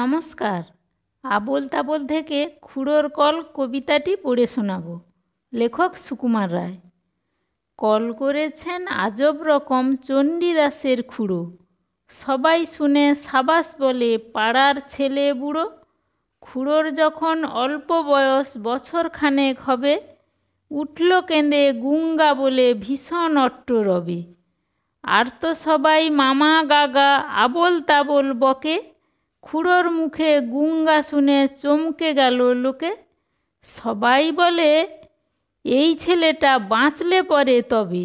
নমস্কার আবোল তাবোল থেকে খুড়োর কল কবিতাটি পড়ে শোনাব লেখক সুকুমার রায় কল করেছেন আজব রকম চণ্ডীদাসের খুড়ো সবাই শুনে সাবাস বলে পাড়ার ছেলে বুড়ো খুড়োর যখন অল্প বয়স বছর খানেক হবে উঠল কেঁদে গুঙ্গা বলে ভীষণ অট্ট রবে আর তো সবাই মামা গাগা আবোল তাবোল বকে খুড়োর মুখে গুঙ্গা শুনে চমকে গেল লোকে সবাই বলে এই ছেলেটা বাঁচলে পরে তবে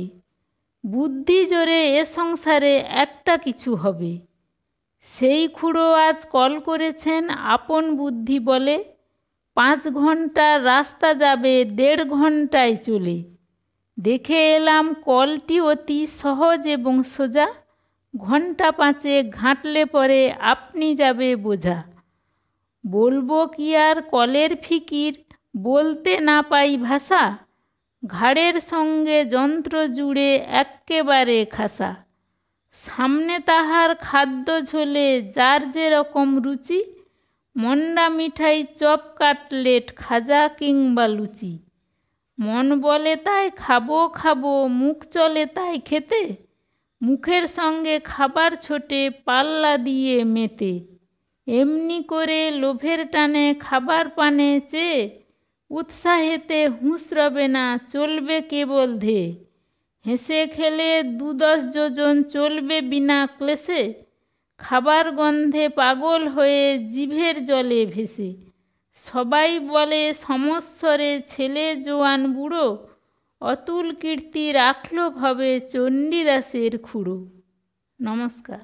বুদ্ধি জোরে এ সংসারে একটা কিছু হবে সেই খুঁড়ো আজ কল করেছেন আপন বুদ্ধি বলে পাঁচ ঘন্টা রাস্তা যাবে দেড় ঘন্টায় চলে দেখে এলাম কলটি অতি সহজ এবং সোজা ঘন্টা পাঁচে ঘাঁটলে পরে আপনি যাবে বোঝা বলবো কি আর কলের ফিকির বলতে না পাই ভাষা ঘাড়ের সঙ্গে যন্ত্র জুড়ে এক্কেবারে খাসা সামনে তাহার খাদ্য ঝোলে যার যে রকম রুচি মন্ডা মিঠাই চপ কাটলেট খাজা কিংবা লুচি মন বলে তাই খাবো খাবো মুখ চলে তাই খেতে মুখের সঙ্গে খাবার ছোটে পাল্লা দিয়ে মেতে এমনি করে লোভের টানে খাবার পানে চেয়ে উৎসাহেতে হুঁশ রবে না চলবে কেবল ধে হেসে খেলে দুদশ যোজন চলবে বিনা ক্লেশে খাবার গন্ধে পাগল হয়ে জিভের জলে ভেসে সবাই বলে সমস্বরে ছেলে জোয়ান বুড়ো অতুল কীর্তি রাখল ভাবে চণ্ডীদাসের খুঁড়ো নমস্কার